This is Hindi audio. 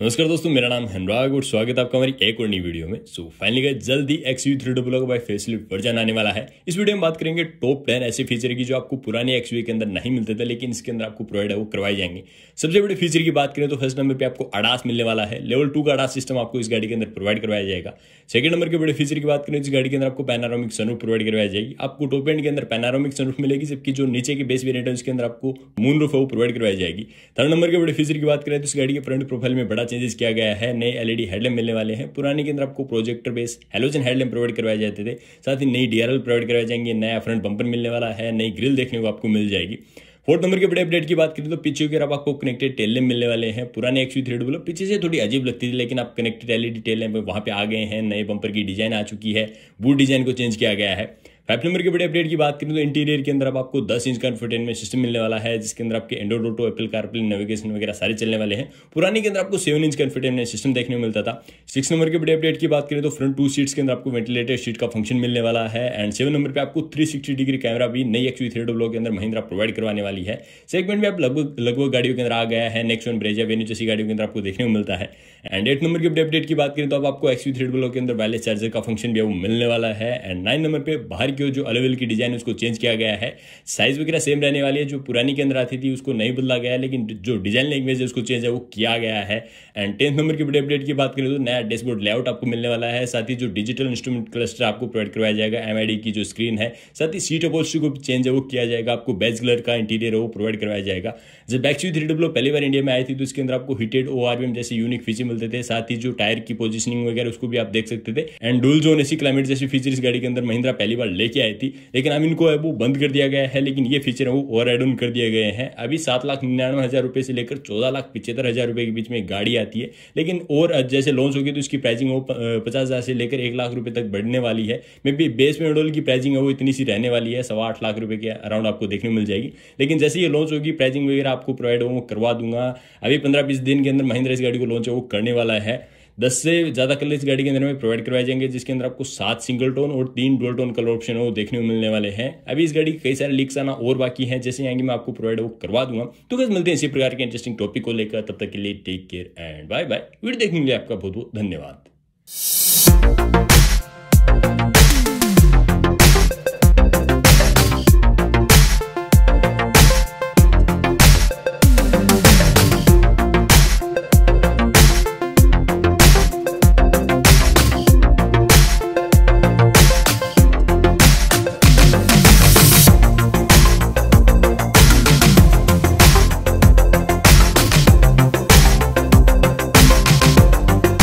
नमस्कार दोस्तों मेरा नाम अनुराग और स्वागत है आपका हमारी एक और नई वीडियो में सो फाइनली गए जल्दी एक्स यू थ्री डब्लू का बाई फेसलिफ्ट वर्जन आने वाला है इस वीडियो में बात करेंगे टॉप टेन ऐसे फीचर की जो आपको पुराने एक्स के अंदर नहीं मिलते थे लेकिन इसके अंदर आपको प्रोवाइड है वो करवाए जाएंगे सबसे बड़े फीचर की बात करें तो फर्स्ट नंबर पर आपको अडास मिलने वाला है लेवल टू का अडास सिस्टम आपको इस गाड़ी के अंदर प्रोवाइड करवाया जाएगा सेकंड नंबर के बड़े फीचर की बात करें इस गाड़ी के अंदर आपको पैनारोमिक सनरूफ प्रोवाइड करवाई जाएगी आपको टॉप एंड के अंदर पैनारोमिक सनरूफ मिलेगी जबकि जो नीचे की बेस वेरियंट है उसके अंदर आपको मून रूफ है वो प्रोवाइड करवाई जाएगी थर्ड नंबर के बड़े फीचर की बात करें तो इस गाड़ी के फ्रंट प्रोफाइल तो में बड़ा बड़ा चेंजेस किया गया है नए एलईडी हेडलैम्प मिलने वाले हैं पुराने के अंदर आपको projector base halogen headlamp provide करवाए जाते थे साथ ही नई डीआरएल प्रोवाइड करवाए जाएंगे नया फ्रंट बंपर मिलने वाला है नई ग्रिल देखने को आपको मिल जाएगी फोर्थ नंबर के बड़े अपडेट की बात करें तो पीछे की आपको कनेक्टेड टेल मिलने वाले हैं पुराने एक्सवी थ्रेड बोलो पीछे से थोड़ी अजीब लगती थी लेकिन आप कनेक्टेड एलईडी टेल वहां वहाँ पे आ गए हैं नए बंपर की डिजाइन आ चुकी है बूट डिजाइन को चेंज किया गया है फाइव नंबर की बड़ी अपडेट की बात करें तो इंटीरियर के अंदर अब आपको दस इंच का इंफोटेनमेंट सिस्टम मिलने वाला है जिसके अंदर आपके एंडोडोटो एपल कारप्ले नेविगेशन वगैरह सारे चलने वाले हैं पुराने के अंदर आपको सेवन इंच का इंफोटेनमेंट सिस्टम देखने को मिलता था सिक्स नंबर की बड़ी अपडेट की बात करें तो फ्रंट टू सीट्स के अंदर आपको वेंटिलेटर सीट का फंक्शन मिलने वाला है एंड सेवन नंबर पर आपको थ्री सिक्सटी डिग्री कैमरा भी नई एक्चुअली थ्री डब्लो के अंदर महिंद्रा प्रोवाइड करवाने वाली है सेगमेंट में आप लगभग लगभग गाड़ियों के अंदर आ गया है नेक्स्ट वन ब्रेजा वेन्यू जैसी गाड़ियों के अंदर आपको देखने को मिलता है एंड एट नंबर की अपडेट की बात करें तो आपको एक्सवी थ्री डब्लो के अंदर वायरलेस चार्जर का फंक्शन भी वो मिलने वाला है एंड नाइन नंबर पर बाहर के जो अलवेल की डिज़ाइन उसको चेंज किया गया है साइज़ वगैरह सेम रहने वाली है जो पुरानी के अंदर आती थी उसको नहीं बदला गया लेकिन जो डिज़ाइन लैंग्वेज है उसको चेंज है वो किया गया है एंड टेंथ नंबर की बड़ी अपडेट की बात करें तो नया डैशबोर्ड लेआउट आपको मिलने वाला है साथ ही जो डिजिटल इंस्ट्रूमेंट क्लस्टर आपको प्रोवाइड करवाया जाएगा एम की जो स्क्रीन है साथ ही सीट अपॉल्स्ट्री को चेंज है वो किया जाएगा आपको बेज कलर का इंटीरियर वो प्रोवाइड करवाया जाएगा जब बैक्सी थ्री डब्ल्यू पहली बार इंडिया में आई थी तो इसके अंदर आपको हीटेड ओ जैसे यूनिक फीचर मिलते थे साथ ही जो टायर की पोजिशनिंग वगैरह उसको भी आप देख सकते थे and dual zone AC climate जैसी फीचर इस गाड़ी के अंदर महिंद्रा पहली बार ले लेके आई थी लेकिन अब इनको अब वो बंद कर दिया गया है लेकिन ये फीचर वो ओवर एड ऑन कर दिए गए हैं अभी सात लाख निन्यानवे हज़ार रुपये से लेकर चौदह लाख पिचहत्तर हज़ार रुपये के बीच में गाड़ी आती है लेकिन और जैसे लॉन्च होगी तो इसकी प्राइसिंग वो पचास से लेकर एक लाख रुपये तक बढ़ने वाली है मे बी बेस मॉडल की प्राइसिंग है वो इतनी सी रहने वाली है सवा आठ लाख रुपये के अराउंड आपको देखने मिल जाएगी लेकिन जैसे ये लॉन्च होगी प्राइसिंग वगैरह आपको प्रोवाइड हो करवा दूंगा अभी पंद्रह बीस दिन के अंदर महिंद्रा इस गाड़ी को लॉन्च है वो करने वाला है दस से ज़्यादा कलर इस गाड़ी के अंदर में प्रोवाइड करवाए जाएंगे जिसके अंदर आपको सात सिंगल टोन और तीन डुअल टोन कलर ऑप्शन वो देखने को मिलने वाले हैं अभी इस गाड़ी के कई सारे लीक्स आना और बाकी है जैसे आएंगे मैं आपको प्रोवाइड वो करवा दूंगा तो कैसे मिलते हैं इसी प्रकार के इंटरेस्टिंग टॉपिक को लेकर तब तक के लिए take care and bye bye video देखने के लिए आपका बहुत बहुत धन्यवाद